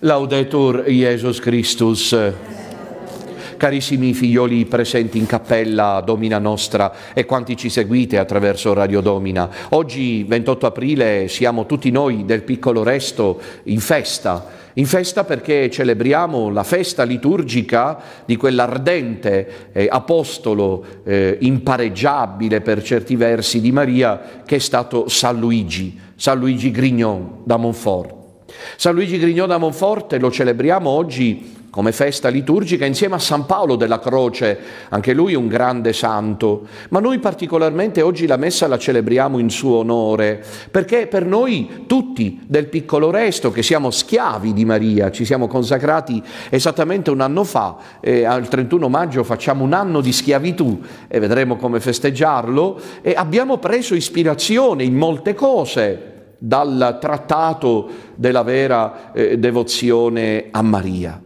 Laudetur Jesus Christus. Carissimi figlioli presenti in cappella Domina Nostra e quanti ci seguite attraverso Radio Domina, oggi 28 aprile siamo tutti noi del piccolo resto in festa. In festa perché celebriamo la festa liturgica di quell'ardente eh, apostolo eh, impareggiabile per certi versi di Maria che è stato San Luigi, San Luigi Grignon da Monfort. San Luigi Grignò da Monforte lo celebriamo oggi come festa liturgica insieme a San Paolo della Croce, anche lui un grande santo, ma noi particolarmente oggi la messa la celebriamo in suo onore, perché per noi tutti del piccolo resto che siamo schiavi di Maria, ci siamo consacrati esattamente un anno fa, eh, al 31 maggio facciamo un anno di schiavitù e vedremo come festeggiarlo, e abbiamo preso ispirazione in molte cose dal trattato della vera eh, devozione a Maria.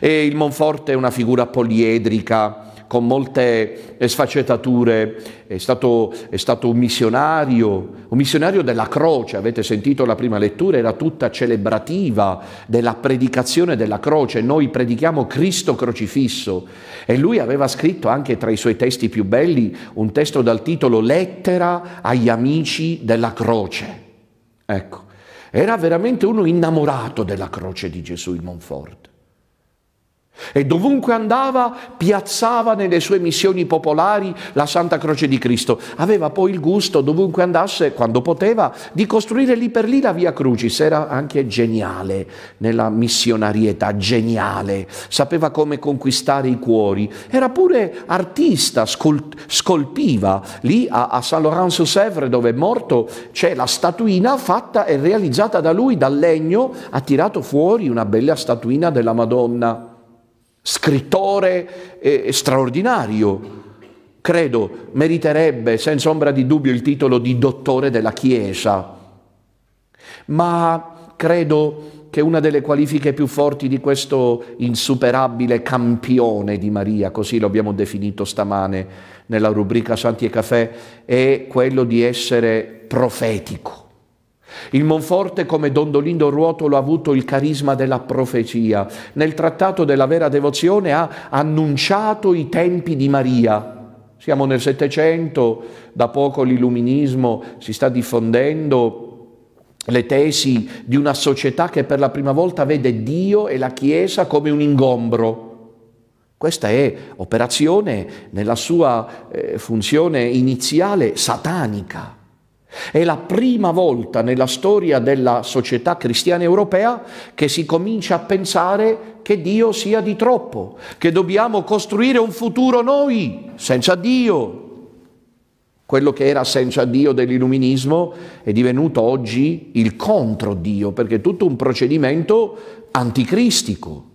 E il Monforte è una figura poliedrica, con molte eh, sfaccettature, è stato, è stato, un missionario, un missionario della croce, avete sentito la prima lettura, era tutta celebrativa della predicazione della croce, noi predichiamo Cristo crocifisso e lui aveva scritto anche tra i suoi testi più belli un testo dal titolo Lettera agli amici della croce Ecco, era veramente uno innamorato della croce di Gesù in Monforte. E dovunque andava piazzava nelle sue missioni popolari la Santa Croce di Cristo. Aveva poi il gusto, dovunque andasse, quando poteva, di costruire lì per lì la Via Crucis. Era anche geniale nella missionarietà, geniale. Sapeva come conquistare i cuori. Era pure artista, scol scolpiva. Lì a, a Saint Laurent-sur-Sèvre, dove è morto, c'è la statuina fatta e realizzata da lui, dal legno, ha tirato fuori una bella statuina della Madonna scrittore eh, straordinario, credo meriterebbe senza ombra di dubbio il titolo di dottore della Chiesa, ma credo che una delle qualifiche più forti di questo insuperabile campione di Maria, così lo abbiamo definito stamane nella rubrica Santi e Caffè, è quello di essere profetico. Il Monforte come Dondolindo Ruotolo ha avuto il carisma della profezia. Nel trattato della vera devozione ha annunciato i tempi di Maria. Siamo nel Settecento, da poco l'illuminismo si sta diffondendo, le tesi di una società che per la prima volta vede Dio e la Chiesa come un ingombro. Questa è operazione nella sua eh, funzione iniziale satanica è la prima volta nella storia della società cristiana europea che si comincia a pensare che Dio sia di troppo, che dobbiamo costruire un futuro noi, senza Dio. Quello che era senza Dio dell'illuminismo è divenuto oggi il contro Dio, perché è tutto un procedimento anticristico.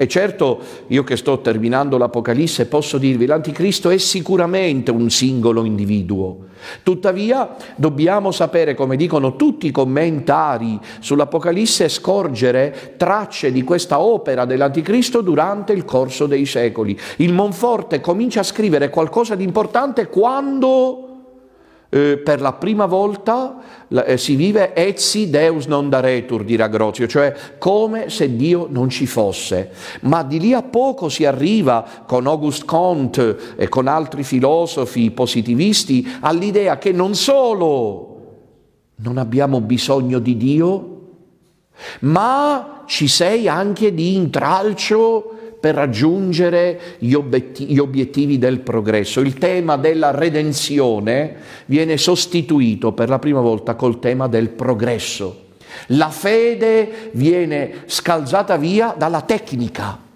E certo, io che sto terminando l'Apocalisse, posso dirvi, l'Anticristo è sicuramente un singolo individuo. Tuttavia, dobbiamo sapere, come dicono tutti i commentari sull'Apocalisse, scorgere tracce di questa opera dell'Anticristo durante il corso dei secoli. Il Monforte comincia a scrivere qualcosa di importante quando eh, per la prima volta eh, si vive etsi Deus non daretur, dirà Grozio, cioè come se Dio non ci fosse. Ma di lì a poco si arriva con Auguste Comte e con altri filosofi positivisti all'idea che non solo non abbiamo bisogno di Dio, ma ci sei anche di intralcio per raggiungere gli, obiet- gli obiettivi del progresso. Il tema della redenzione viene sostituito per la prima volta col tema del progresso. La fede viene scalzata via dalla tecnica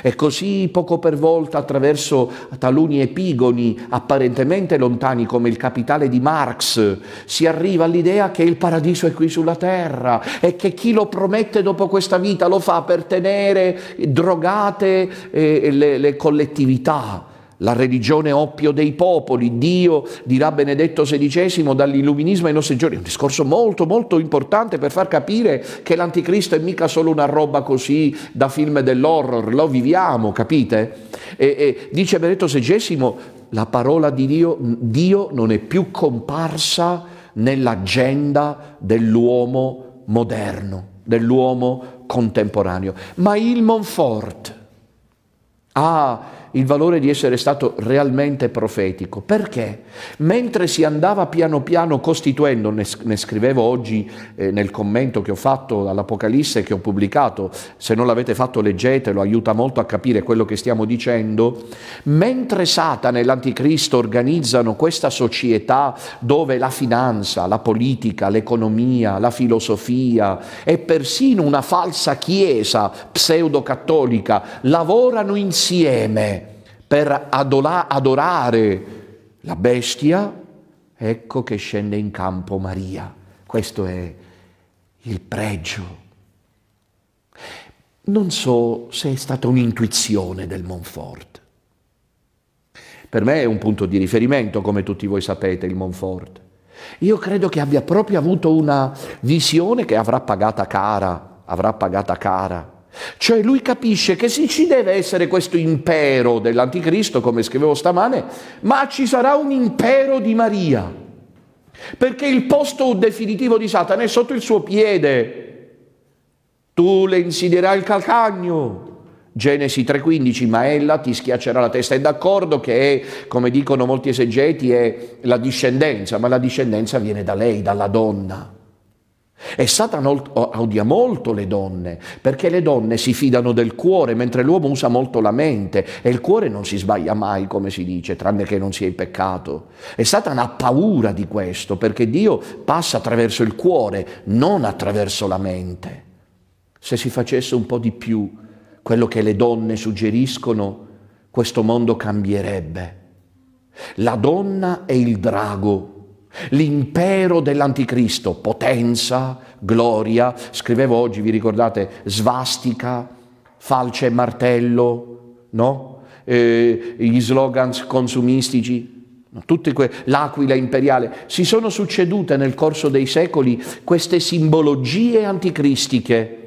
e così poco per volta attraverso taluni epigoni apparentemente lontani come il capitale di Marx si arriva all'idea che il paradiso è qui sulla terra e che chi lo promette dopo questa vita lo fa per tenere drogate eh, le, le collettività la religione oppio dei popoli, Dio dirà Benedetto XVI dall'illuminismo ai nostri giorni, è un discorso molto molto importante per far capire che l'anticristo è mica solo una roba così da film dell'horror, lo viviamo, capite? E, e dice Benedetto XVI, la parola di Dio, Dio non è più comparsa nell'agenda dell'uomo moderno, dell'uomo contemporaneo, ma il Monfort. Ah, il valore di essere stato realmente profetico. Perché? Mentre si andava piano piano costituendo, ne, scrivevo oggi eh, nel commento che ho fatto all'Apocalisse che ho pubblicato, se non l'avete fatto leggetelo, aiuta molto a capire quello che stiamo dicendo, mentre Satana e l'Anticristo organizzano questa società dove la finanza, la politica, l'economia, la filosofia e persino una falsa chiesa pseudo-cattolica lavorano insieme, per adola, adorare la bestia, ecco che scende in campo Maria. Questo è il pregio. Non so se è stata un'intuizione del Monfort. Per me è un punto di riferimento, come tutti voi sapete, il Monfort. Io credo che abbia proprio avuto una visione che avrà pagata cara, avrà pagata cara. Cioè lui capisce che sì, ci deve essere questo impero dell'anticristo, come scrivevo stamane, ma ci sarà un impero di Maria, perché il posto definitivo di Satana è sotto il suo piede. Tu le insiderai il calcagno, Genesi 3:15, ma ella ti schiaccerà la testa. È d'accordo che è, come dicono molti esegeti, è la discendenza, ma la discendenza viene da lei, dalla donna. E Satana odia molto le donne, perché le donne si fidano del cuore, mentre l'uomo usa molto la mente, e il cuore non si sbaglia mai, come si dice, tranne che non sia in peccato. E Satana ha paura di questo, perché Dio passa attraverso il cuore, non attraverso la mente. Se si facesse un po' di più quello che le donne suggeriscono, questo mondo cambierebbe. La donna è il drago L'impero dell'anticristo, potenza, gloria, scrivevo oggi, vi ricordate, svastica, falce e martello, no? Eh, gli slogan consumistici, tutte que- l'aquila imperiale, si sono succedute nel corso dei secoli queste simbologie anticristiche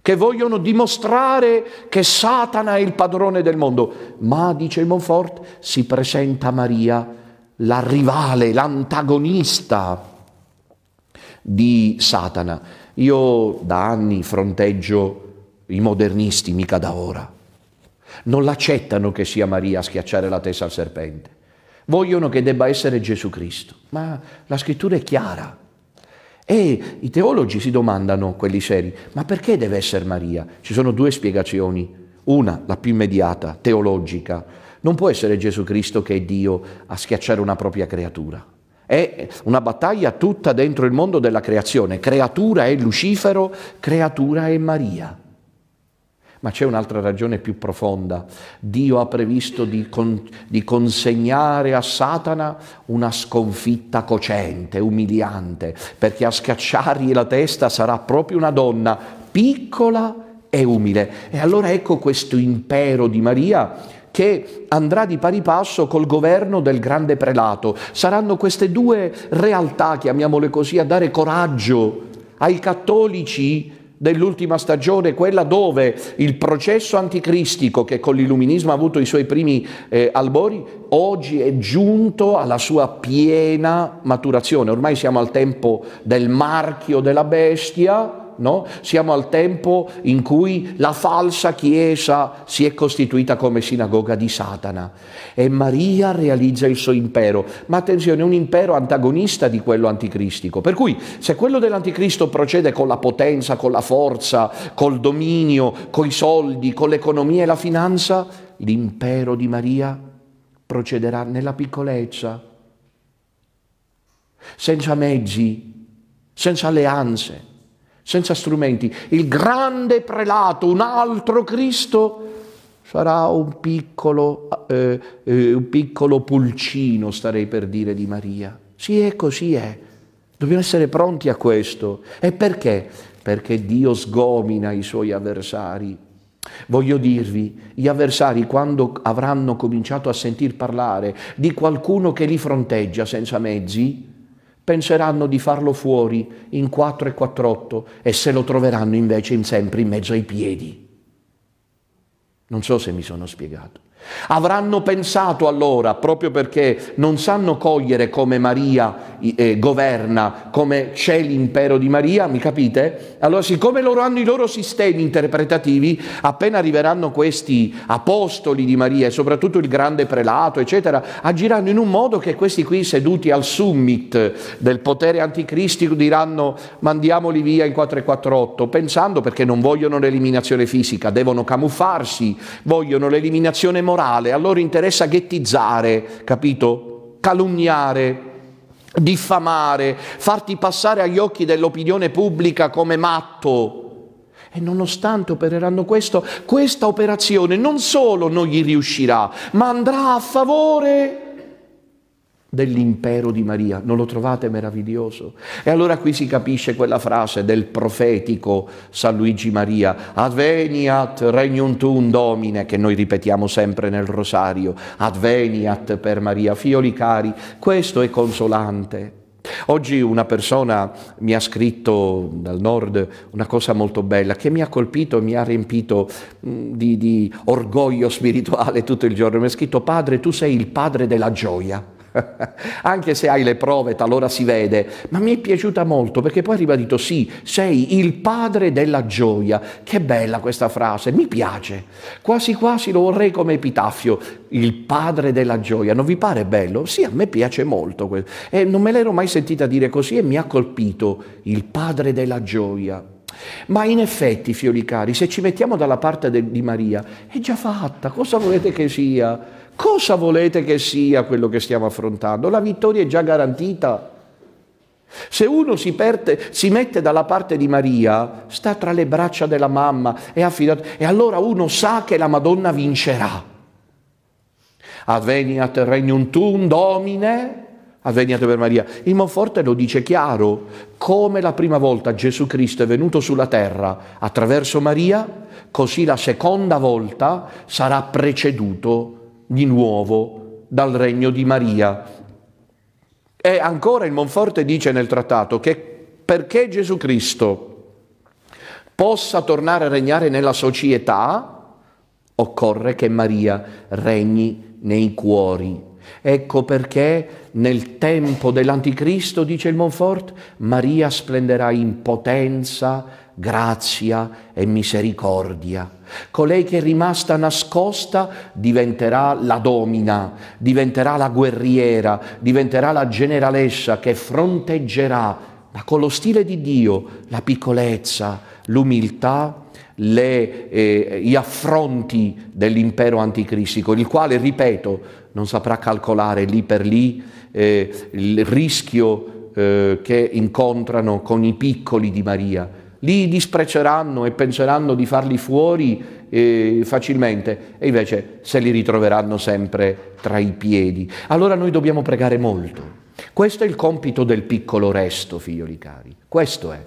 che vogliono dimostrare che Satana è il padrone del mondo. Ma, dice il Monfort, si presenta Maria la rivale, l'antagonista di Satana. Io da anni fronteggio i modernisti, mica da ora. Non l'accettano che sia Maria a schiacciare la testa al serpente. Vogliono che debba essere Gesù Cristo. Ma la scrittura è chiara. E i teologi si domandano, quelli seri, ma perché deve essere Maria? Ci sono due spiegazioni. Una, la più immediata, teologica, non può essere Gesù Cristo che è Dio a schiacciare una propria creatura. È una battaglia tutta dentro il mondo della creazione. Creatura è Lucifero, creatura è Maria. Ma c'è un'altra ragione più profonda. Dio ha previsto di, con, di, consegnare a Satana una sconfitta cocente, umiliante, perché a scacciargli la testa sarà proprio una donna piccola e umile. E allora ecco questo impero di Maria che andrà di pari passo col governo del grande prelato. Saranno queste due realtà, chiamiamole così, a dare coraggio ai cattolici dell'ultima stagione, quella dove il processo anticristico che con l'illuminismo ha avuto i suoi primi eh, albori, oggi è giunto alla sua piena maturazione. Ormai siamo al tempo del marchio della bestia, no? siamo al tempo in cui la falsa Chiesa si è costituita come sinagoga di Satana e Maria realizza il suo impero, ma attenzione, un impero antagonista di quello anticristico, per cui se quello dell'anticristo procede con la potenza, con la forza, col dominio, coi soldi, con l'economia e la finanza, l'impero di Maria procederà nella piccolezza, senza mezzi, senza alleanze senza strumenti. Il grande prelato, un altro Cristo, sarà un piccolo, eh, eh, un piccolo pulcino, starei per dire, di Maria. Sì, è così è. Dobbiamo essere pronti a questo. E perché? Perché Dio sgomina i suoi avversari. Voglio dirvi, gli avversari quando avranno cominciato a sentir parlare di qualcuno che li fronteggia senza mezzi, penseranno di farlo fuori in 4 e 48 e se lo troveranno invece in sempre in mezzo ai piedi. Non so se mi sono spiegato. Avranno pensato allora, proprio perché non sanno cogliere come Maria eh, governa, come c'è l'impero di Maria, mi capite? Allora, siccome loro hanno i loro sistemi interpretativi, appena arriveranno questi apostoli di Maria e soprattutto il grande prelato, eccetera, agiranno in un modo che questi qui seduti al summit del potere anticristico diranno mandiamoli via in 448, pensando perché non vogliono l'eliminazione fisica, devono camuffarsi, vogliono l'eliminazione morale morale, a loro interessa ghettizzare, capito? Calunniare, diffamare, farti passare agli occhi dell'opinione pubblica come matto. E nonostante opereranno questo, questa operazione non solo non gli riuscirà, ma andrà a favore dell'impero di Maria. Non lo trovate meraviglioso? E allora qui si capisce quella frase del profetico San Luigi Maria, Adveniat regnum tuum domine, che noi ripetiamo sempre nel rosario, Adveniat per Maria, figlioli cari, questo è consolante. Oggi una persona mi ha scritto dal nord una cosa molto bella che mi ha colpito e mi ha riempito mm, di, di orgoglio spirituale tutto il giorno. Mi ha scritto, padre, tu sei il padre della gioia. Anche se hai le prove, talora si vede, ma mi è piaciuta molto perché poi ha ribadito sì, sei il padre della gioia. Che bella questa frase, mi piace. Quasi quasi lo vorrei come epitafio, il padre della gioia. Non vi pare bello? Sì, a me piace molto. E non me l'ero mai sentita dire così e mi ha colpito, il padre della gioia. Ma in effetti, fiori cari, se ci mettiamo dalla parte de, di Maria, è già fatta, cosa volete che sia? Cosa volete che sia quello che stiamo affrontando? La vittoria è già garantita. Se uno si, perde, si mette dalla parte di Maria, sta tra le braccia della mamma, è affidato, e allora uno sa che la Madonna vincerà. Avveniat regnum tuum domine, avveniate per Maria. Il Monforte lo dice chiaro, come la prima volta Gesù Cristo è venuto sulla terra attraverso Maria, così la seconda volta sarà preceduto di nuovo dal regno di Maria. E ancora il Monforte dice nel trattato che perché Gesù Cristo possa tornare a regnare nella società, occorre che Maria regni nei cuori. Ecco perché nel tempo dell'Anticristo, dice il Monfort, Maria splenderà in potenza, grazia e misericordia. Colei che è rimasta nascosta diventerà la domina, diventerà la guerriera, diventerà la generalessa che fronteggerà, ma con lo stile di Dio, la piccolezza, l'umiltà, le, eh, gli affronti dell'impero anticristico, il quale, ripeto, non saprà calcolare lì per lì eh, il rischio eh, che incontrano con i piccoli di Maria li disprezzeranno e penseranno di farli fuori eh, facilmente e invece se li ritroveranno sempre tra i piedi. Allora noi dobbiamo pregare molto. Questo è il compito del piccolo resto, figlioli cari. Questo è.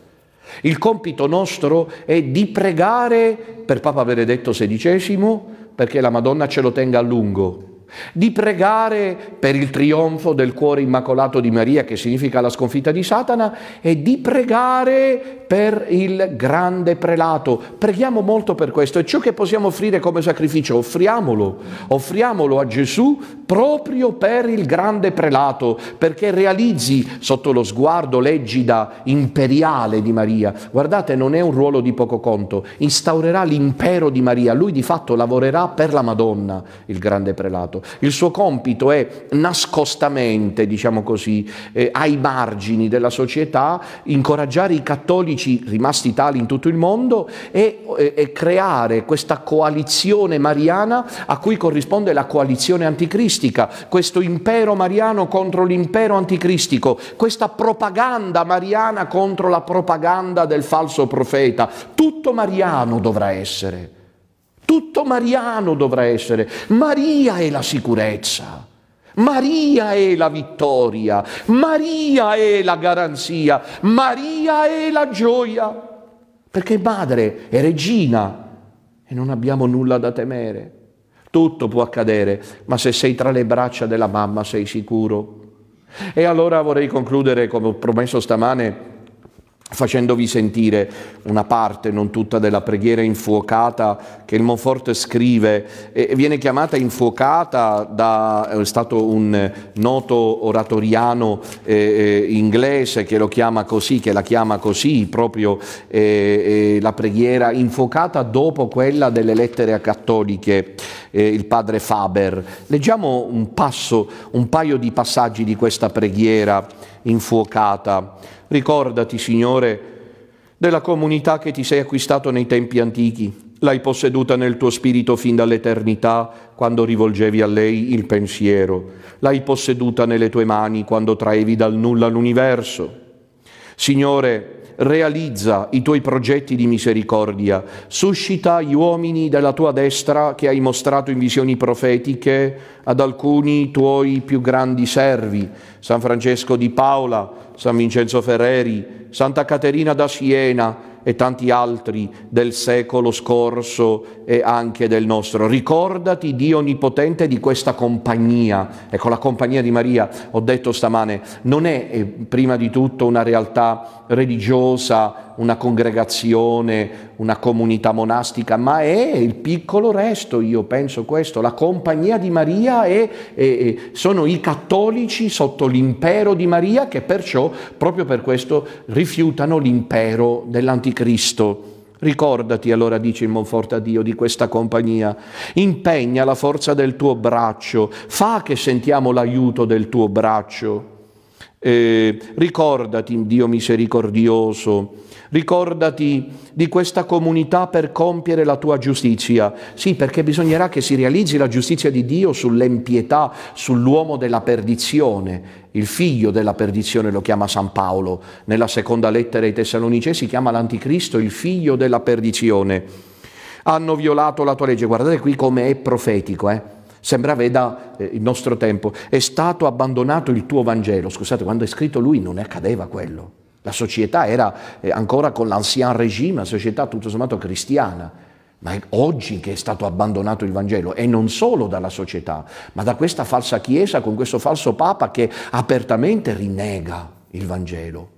Il compito nostro è di pregare per Papa Benedetto XVI perché la Madonna ce lo tenga a lungo di pregare per il trionfo del cuore immacolato di Maria, che significa la sconfitta di Satana, e di pregare per il grande prelato. Preghiamo molto per questo e ciò che possiamo offrire come sacrificio, offriamolo, offriamolo a Gesù proprio per il grande prelato, perché realizzi sotto lo sguardo leggida imperiale di Maria. Guardate, non è un ruolo di poco conto, instaurerà l'impero di Maria, lui di fatto lavorerà per la Madonna, il grande prelato passato. Il suo compito è nascostamente, diciamo così, eh, ai margini della società, incoraggiare i cattolici rimasti tali in tutto il mondo e, e, eh, e creare questa coalizione mariana a cui corrisponde la coalizione anticristica, questo impero mariano contro l'impero anticristico, questa propaganda mariana contro la propaganda del falso profeta. Tutto mariano dovrà essere. Tutto mariano dovrà essere. Maria è la sicurezza. Maria è la vittoria, Maria è la garanzia, Maria è la gioia, perché madre è regina e non abbiamo nulla da temere. Tutto può accadere, ma se sei tra le braccia della mamma sei sicuro. E allora vorrei concludere, come ho promesso stamane, facendovi sentire una parte, non tutta, della preghiera infuocata che il Monforte scrive e viene chiamata infuocata da, è stato un noto oratoriano eh, eh inglese che lo chiama così, che la chiama così, proprio eh, eh, la preghiera infuocata dopo quella delle lettere cattoliche, eh, il padre Faber. Leggiamo un passo, un paio di passaggi di questa preghiera infuocata. Ricordati, Signore, della comunità che ti sei acquistato nei tempi antichi. L'hai posseduta nel tuo spirito fin dall'eternità, quando rivolgevi a lei il pensiero. L'hai posseduta nelle tue mani, quando traevi dal nulla l'universo. Signore, realizza i tuoi progetti di misericordia, suscita gli uomini della tua destra che hai mostrato in visioni profetiche ad alcuni tuoi più grandi servi, San Francesco di Paola, San Vincenzo Ferreri, Santa Caterina da Siena, e tanti altri del secolo scorso e anche del nostro. Ricordati Dio Onnipotente di questa compagnia. Ecco, la compagnia di Maria, ho detto stamane, non è eh, prima di tutto una realtà religiosa una congregazione, una comunità monastica, ma è il piccolo resto, io penso questo, la compagnia di Maria e sono i cattolici sotto l'impero di Maria che perciò, proprio per questo, rifiutano l'impero dell'anticristo. Ricordati allora, dice il Monforte a Dio, di questa compagnia. Impegna la forza del tuo braccio, fa che sentiamo l'aiuto del tuo braccio. Eh, ricordati, Dio misericordioso, ricordati di questa comunità per compiere la tua giustizia. Sì, perché bisognerà che si realizzi la giustizia di Dio sull'empietà, sull'uomo della perdizione. Il figlio della perdizione lo chiama San Paolo. Nella seconda lettera ai Tessalonicesi chiama l'anticristo il figlio della perdizione. Hanno violato la tua legge. Guardate qui come è profetico, eh? Sembra veda eh, il nostro tempo. È stato abbandonato il tuo Vangelo. Scusate, quando è scritto lui non accadeva quello. La società era eh, ancora con l'ancien regime, la società tutto sommato cristiana. Ma è oggi che è stato abbandonato il Vangelo, e non solo dalla società, ma da questa falsa Chiesa con questo falso Papa che apertamente rinnega il Vangelo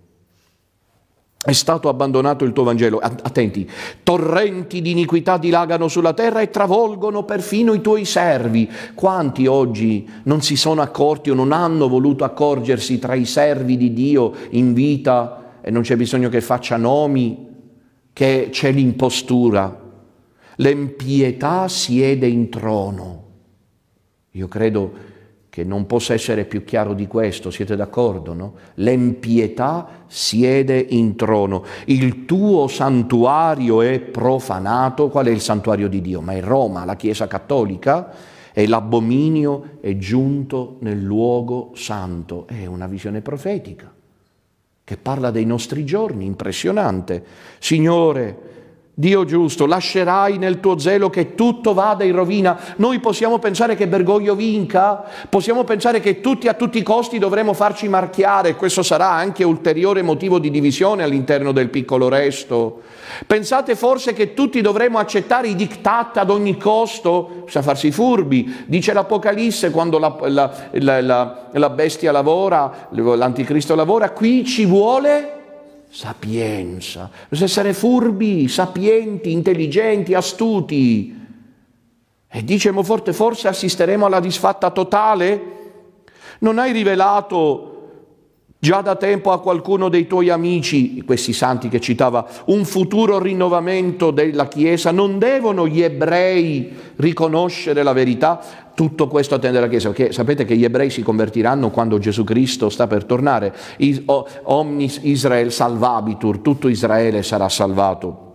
è stato abbandonato il tuo Vangelo. Attenti, torrenti di iniquità dilagano sulla terra e travolgono perfino i tuoi servi. Quanti oggi non si sono accorti o non hanno voluto accorgersi tra i servi di Dio in vita, e non c'è bisogno che faccia nomi, che c'è l'impostura. L'empietà siede in trono. Io credo che non possa essere più chiaro di questo, siete d'accordo, no? L'empietà siede in trono, il tuo santuario è profanato, qual è il santuario di Dio? Ma è Roma, la Chiesa Cattolica, e l'abominio è giunto nel luogo santo, è una visione profetica che parla dei nostri giorni, impressionante. Signore, Dio giusto, lascerai nel tuo zelo che tutto vada in rovina. Noi possiamo pensare che Bergoglio vinca, possiamo pensare che tutti a tutti i costi dovremo farci marchiare, questo sarà anche ulteriore motivo di divisione all'interno del piccolo resto. Pensate forse che tutti dovremo accettare i diktat ad ogni costo? Bisogna farsi furbi, dice l'Apocalisse quando la, la, la, la bestia lavora, l'anticristo lavora, qui ci vuole sapienza. Bisogna essere furbi, sapienti, intelligenti, astuti. E dice Moforte, forse assisteremo alla disfatta totale? Non hai rivelato Già da tempo a qualcuno dei tuoi amici, questi santi che citava, un futuro rinnovamento della Chiesa, non devono gli ebrei riconoscere la verità, tutto questo attende la Chiesa, perché sapete che gli ebrei si convertiranno quando Gesù Cristo sta per tornare, Omnis Israel salvabitur, tutto Israele sarà salvato.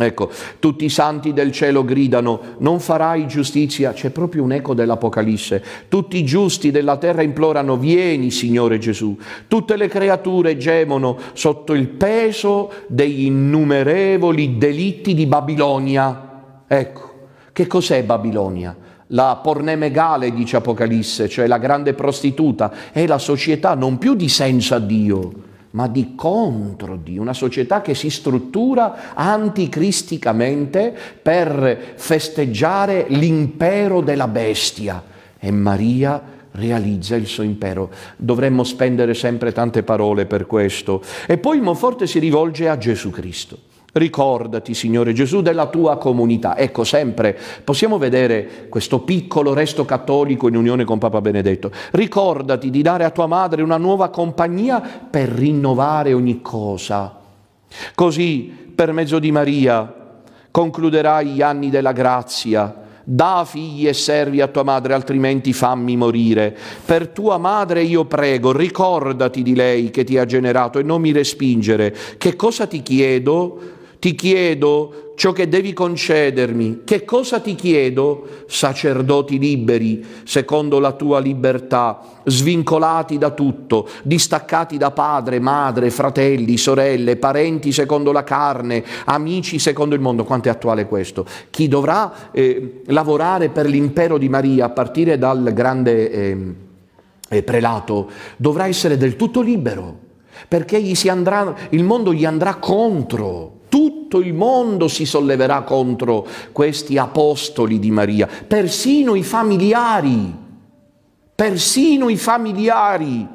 Ecco, tutti i santi del cielo gridano, non farai giustizia, c'è proprio un eco dell'Apocalisse. Tutti i giusti della terra implorano, vieni Signore Gesù. Tutte le creature gemono sotto il peso degli innumerevoli delitti di Babilonia. Ecco, che cos'è Babilonia? La pornemegale, dice Apocalisse, cioè la grande prostituta, è la società non più di senza Dio, ma di contro di una società che si struttura anticristicamente per festeggiare l'impero della bestia. E Maria realizza il suo impero. Dovremmo spendere sempre tante parole per questo. E poi Monforte si rivolge a Gesù Cristo. Ricordati, Signore Gesù, della tua comunità. Ecco, sempre possiamo vedere questo piccolo resto cattolico in unione con Papa Benedetto. Ricordati di dare a tua madre una nuova compagnia per rinnovare ogni cosa. Così, per mezzo di Maria, concluderai gli anni della grazia. Da figli e servi a tua madre, altrimenti fammi morire. Per tua madre io prego, ricordati di lei che ti ha generato e non mi respingere. Che cosa ti chiedo? ti chiedo ciò che devi concedermi. Che cosa ti chiedo? Sacerdoti liberi, secondo la tua libertà, svincolati da tutto, distaccati da padre, madre, fratelli, sorelle, parenti secondo la carne, amici secondo il mondo. Quanto è attuale questo? Chi dovrà eh, lavorare per l'impero di Maria a partire dal grande ehm, eh, prelato dovrà essere del tutto libero perché andrà, il mondo gli andrà contro tutto il mondo si solleverà contro questi apostoli di Maria, persino i familiari, persino i familiari,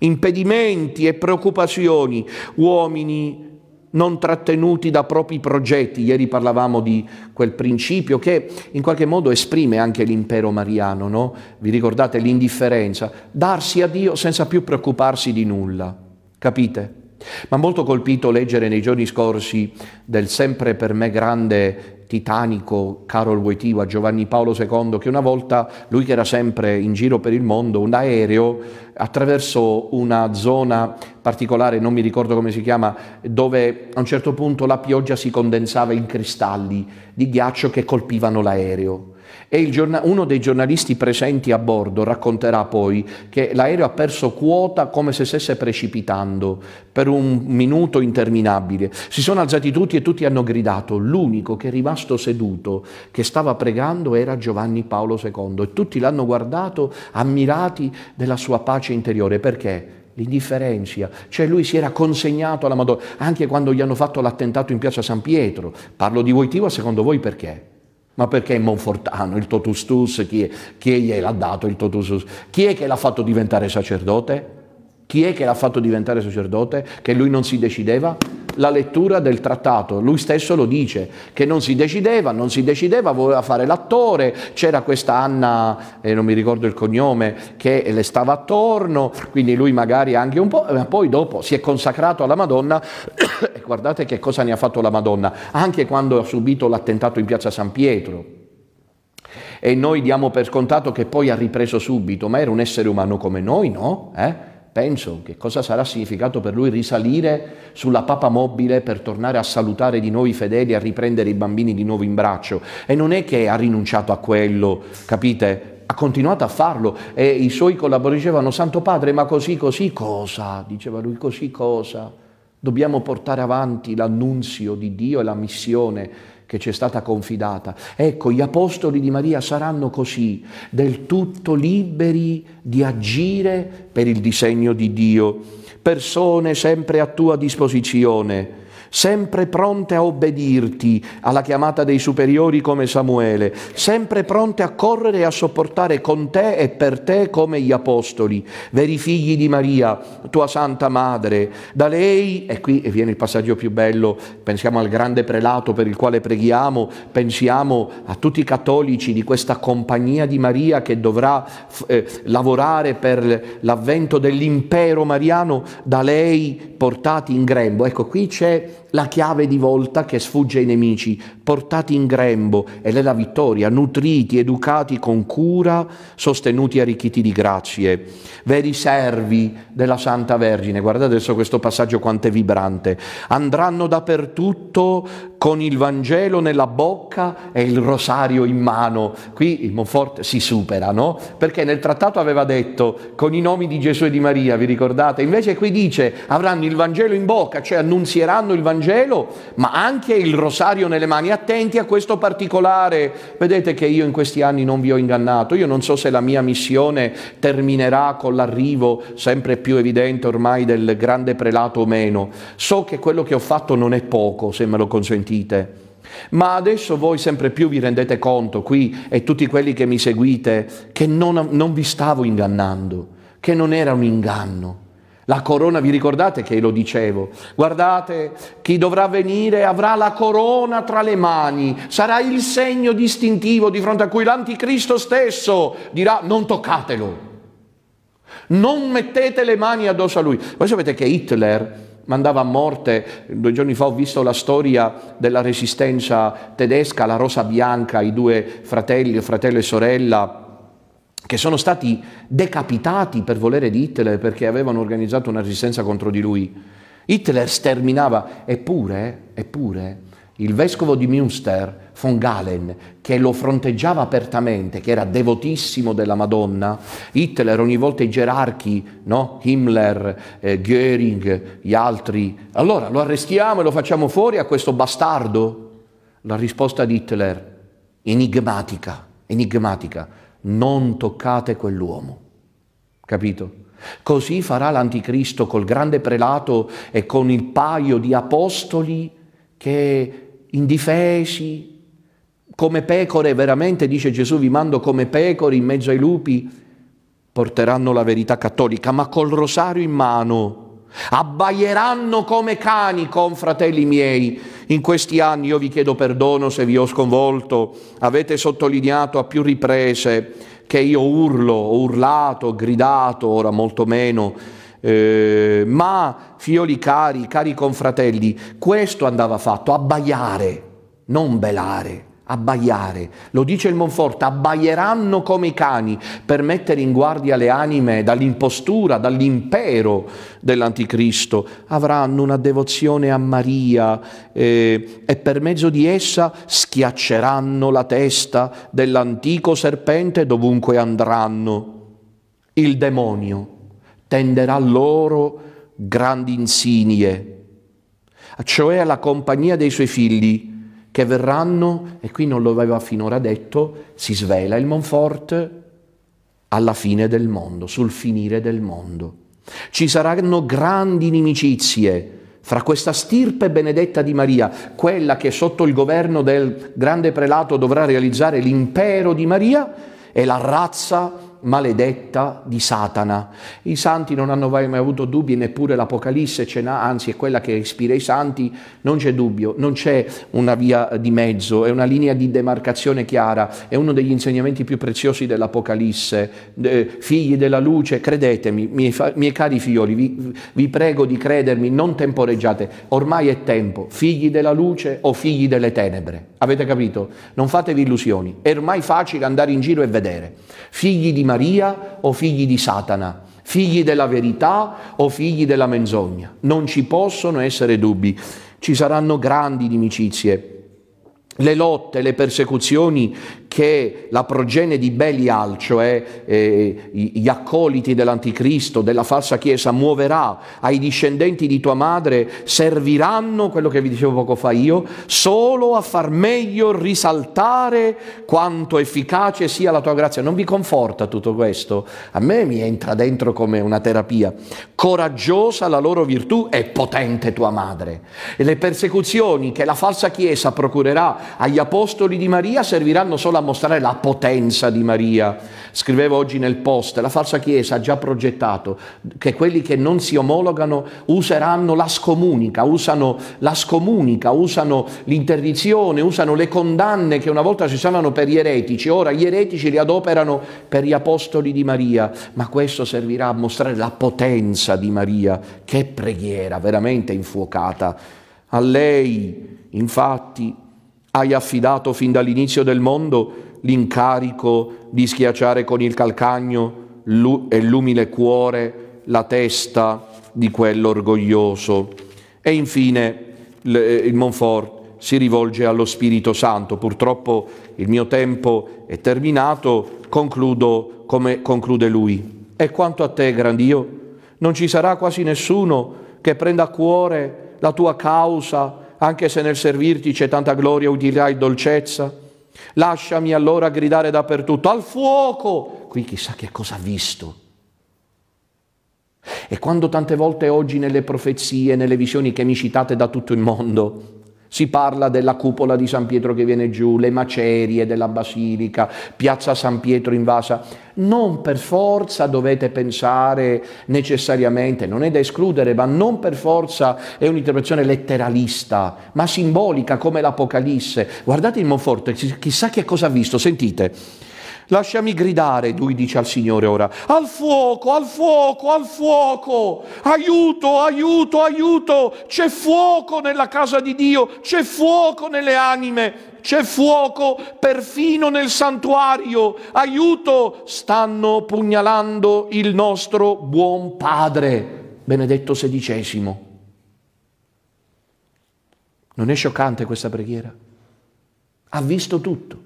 impedimenti e preoccupazioni, uomini non trattenuti da propri progetti. Ieri parlavamo di quel principio che in qualche modo esprime anche l'impero mariano, no? Vi ricordate l'indifferenza? Darsi a Dio senza più preoccuparsi di nulla, capite? Ma molto colpito leggere nei giorni scorsi del sempre per me grande titanico Carol Wojtyla, Giovanni Paolo II, che una volta, lui che era sempre in giro per il mondo, un aereo attraversò una zona particolare, non mi ricordo come si chiama, dove a un certo punto la pioggia si condensava in cristalli di ghiaccio che colpivano l'aereo e giorna- uno dei giornalisti presenti a bordo racconterà poi che l'aereo ha perso quota come se stesse precipitando per un minuto interminabile. Si sono alzati tutti e tutti hanno gridato. L'unico che è rimasto seduto, che stava pregando, era Giovanni Paolo II e tutti l'hanno guardato ammirati della sua pace interiore. Perché? l'indifferenza, cioè lui si era consegnato alla Madonna, anche quando gli hanno fatto l'attentato in piazza San Pietro. Parlo di Voitiva, secondo voi perché? Ma perché in Monfortano il totustus? Chi, chi gliel'ha dato il totustus? Chi è che l'ha fatto diventare sacerdote? Chi è che l'ha fatto diventare sacerdote? Che lui non si decideva? La lettura del trattato, lui stesso lo dice, che non si decideva, non si decideva, voleva fare l'attore, c'era questa Anna, eh, non mi ricordo il cognome, che le stava attorno, quindi lui magari anche un po', ma poi dopo si è consacrato alla Madonna e guardate che cosa ne ha fatto la Madonna, anche quando ha subito l'attentato in piazza San Pietro e noi diamo per scontato che poi ha ripreso subito, ma era un essere umano come noi, no? Eh? Penso che cosa sarà significato per lui risalire sulla papa mobile per tornare a salutare di nuovo i fedeli, a riprendere i bambini di nuovo in braccio. E non è che ha rinunciato a quello, capite? Ha continuato a farlo e i suoi collaboratori dicevano, Santo Padre, ma così, così, cosa? Diceva lui, così, cosa? Dobbiamo portare avanti l'annunzio di Dio e la missione che ci è stata confidata. Ecco, gli apostoli di Maria saranno così, del tutto liberi di agire per il disegno di Dio, persone sempre a tua disposizione sempre pronte a obbedirti alla chiamata dei superiori come Samuele, sempre pronte a correre e a sopportare con te e per te come gli apostoli, veri figli di Maria, tua santa madre. Da lei, e qui viene il passaggio più bello, pensiamo al grande prelato per il quale preghiamo, pensiamo a tutti i cattolici di questa compagnia di Maria che dovrà eh, lavorare per l'avvento dell'impero mariano, da lei portati in grembo. Ecco, qui c'è la chiave di volta che sfugge ai nemici, portati in grembo, ed è la vittoria, nutriti, educati con cura, sostenuti e arricchiti di grazie, veri servi della Santa Vergine, guardate adesso questo passaggio quanto è vibrante, andranno dappertutto con il Vangelo nella bocca e il rosario in mano. Qui il Monfort si supera, no? Perché nel trattato aveva detto con i nomi di Gesù e di Maria, vi ricordate? Invece qui dice avranno il Vangelo in bocca, cioè annunzieranno il Vangelo Vangelo, ma anche il rosario nelle mani. Attenti a questo particolare. Vedete che io in questi anni non vi ho ingannato. Io non so se la mia missione terminerà con l'arrivo sempre più evidente ormai del grande prelato o meno. So che quello che ho fatto non è poco, se me lo consentite. Ma adesso voi sempre più vi rendete conto qui e tutti quelli che mi seguite che non, non vi stavo ingannando, che non era un inganno la corona, vi ricordate che lo dicevo? Guardate, chi dovrà venire avrà la corona tra le mani, sarà il segno distintivo di fronte a cui l'anticristo stesso dirà non toccatelo, non mettete le mani addosso a lui. Voi sapete che Hitler mandava a morte, due giorni fa ho visto la storia della resistenza tedesca, la Rosa Bianca, i due fratelli, fratello e sorella, che sono stati decapitati per volere di Hitler perché avevano organizzato una resistenza contro di lui. Hitler sterminava, eppure, eppure, il vescovo di Münster, von Galen, che lo fronteggiava apertamente, che era devotissimo della Madonna, Hitler ogni volta i gerarchi, no? Himmler, eh, Göring, gli altri, allora lo arrestiamo e lo facciamo fuori a questo bastardo? La risposta di Hitler, enigmatica, enigmatica non toccate quell'uomo. Capito? Così farà l'anticristo col grande prelato e con il paio di apostoli che indifesi, come pecore, veramente dice Gesù, vi mando come pecore in mezzo ai lupi, porteranno la verità cattolica, ma col rosario in mano abbaieranno come cani, confratelli miei. In questi anni io vi chiedo perdono se vi ho sconvolto, avete sottolineato a più riprese che io urlo, ho urlato, ho gridato, ora molto meno, eh, ma figlioli cari, cari confratelli, questo andava fatto, abbaiare, non belare abbaiare. Lo dice il Monfort, abbaieranno come i cani per mettere in guardia le anime dall'impostura, dall'impero dell'anticristo. Avranno una devozione a Maria eh, e per mezzo di essa schiacceranno la testa dell'antico serpente dovunque andranno. Il demonio tenderà loro grandi insigne, cioè alla compagnia dei suoi figli che verranno, e qui non lo aveva finora detto, si svela il Monfort alla fine del mondo, sul finire del mondo. Ci saranno grandi inimicizie fra questa stirpe benedetta di Maria, quella che sotto il governo del grande prelato dovrà realizzare l'impero di Maria, e la razza maledetta di Satana. I santi non hanno mai avuto dubbi, neppure l'Apocalisse ce n'ha, anzi è quella che ispira i santi, non c'è dubbio, non c'è una via di mezzo, è una linea di demarcazione chiara, è uno degli insegnamenti più preziosi dell'Apocalisse. Eh, figli della luce, credetemi, miei, miei cari figlioli, vi, vi prego di credermi, non temporeggiate, ormai è tempo, figli della luce o figli delle tenebre. Avete capito? Non fatevi illusioni, è ormai facile andare in giro e vedere. Figli di Maria Maria o figli di Satana, figli della verità o figli della menzogna. Non ci possono essere dubbi. Ci saranno grandi inimicizie, le lotte, le persecuzioni che la progenie di Belial, cioè eh, eh gli accoliti dell'anticristo, della falsa chiesa, muoverà ai discendenti di tua madre, serviranno, quello che vi dicevo poco fa io, solo a far meglio risaltare quanto efficace sia la tua grazia. Non vi conforta tutto questo? A me mi entra dentro come una terapia. Coraggiosa la loro virtù e potente tua madre. E le persecuzioni che la falsa chiesa procurerà agli apostoli di Maria serviranno solo a mostrare la potenza di Maria. Scrivevo oggi nel post, la falsa Chiesa ha già progettato che quelli che non si omologano useranno la scomunica, usano la scomunica, usano l'interdizione, usano le condanne che una volta si usavano per gli eretici, ora gli eretici li adoperano per gli apostoli di Maria, ma questo servirà a mostrare la potenza di Maria. Che preghiera veramente infuocata. A lei, infatti, hai affidato fin dall'inizio del mondo l'incarico di schiacciare con il calcagno e l'umile cuore la testa di quello E infine eh, il Monfort si rivolge allo Spirito Santo. Purtroppo il mio tempo è terminato, concludo come conclude lui. E quanto a te, gran Dio, non ci sarà quasi nessuno che prenda a cuore la tua causa anche se nel servirti c'è tanta gloria, udirai dolcezza. Lasciami allora gridare dappertutto, al fuoco! Qui chissà che cosa ha visto. E quando tante volte oggi nelle profezie, nelle visioni che mi citate da tutto il mondo, si parla della cupola di San Pietro che viene giù, le macerie della basilica, piazza San Pietro invasa. Non per forza dovete pensare necessariamente, non è da escludere, ma non per forza è un'interpretazione letteralista, ma simbolica come l'Apocalisse. Guardate il Monforte, chissà che cosa ha visto, sentite. Lasciami gridare, lui dice al Signore ora, al fuoco, al fuoco, al fuoco, aiuto, aiuto, aiuto, c'è fuoco nella casa di Dio, c'è fuoco nelle anime, c'è fuoco perfino nel santuario, aiuto, stanno pugnalando il nostro buon padre, Benedetto XVI. Non è scioccante questa preghiera? Ha visto tutto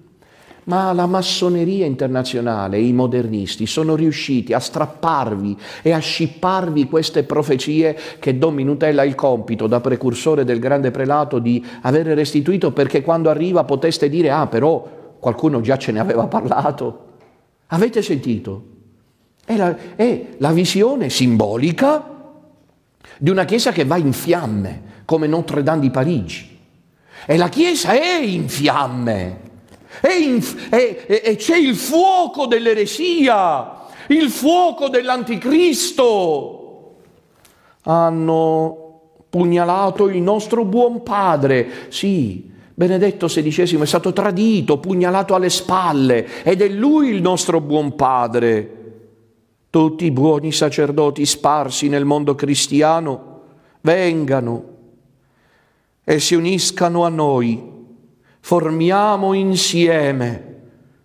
ma la massoneria internazionale e i modernisti sono riusciti a strapparvi e a scipparvi queste profezie che Don Minutella ha il compito da precursore del grande prelato di avere restituito perché quando arriva poteste dire ah però qualcuno già ce ne aveva parlato. Avete sentito? È la, è la visione simbolica di una chiesa che va in fiamme come Notre Dame di Parigi. E la chiesa è in fiamme e, in, e, e, e c'è il fuoco dell'eresia, il fuoco dell'anticristo. Hanno pugnalato il nostro buon padre. Sì, Benedetto XVI è stato tradito, pugnalato alle spalle ed è lui il nostro buon padre. Tutti i buoni sacerdoti sparsi nel mondo cristiano vengano e si uniscano a noi formiamo insieme,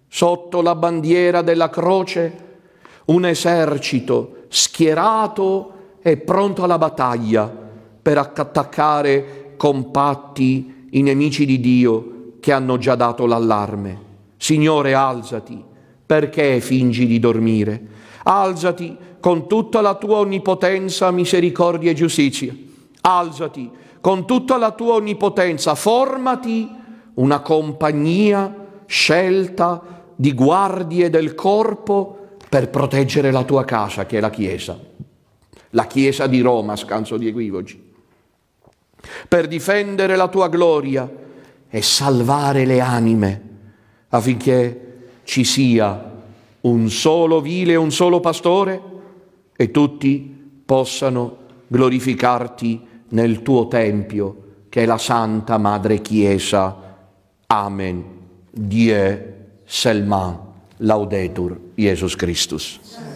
sotto la bandiera della croce, un esercito schierato e pronto alla battaglia per attaccare compatti i nemici di Dio che hanno già dato l'allarme. Signore, alzati, perché fingi di dormire? Alzati con tutta la tua onnipotenza, misericordia e giustizia. Alzati con tutta la tua onnipotenza, formati una compagnia scelta di guardie del corpo per proteggere la tua casa, che è la Chiesa, la Chiesa di Roma, scanso di equivoci, per difendere la tua gloria e salvare le anime affinché ci sia un solo vile, un solo pastore e tutti possano glorificarti nel tuo Tempio, che è la Santa Madre Chiesa Amen. Die Selma, laudetur Iesus Christus. Amen.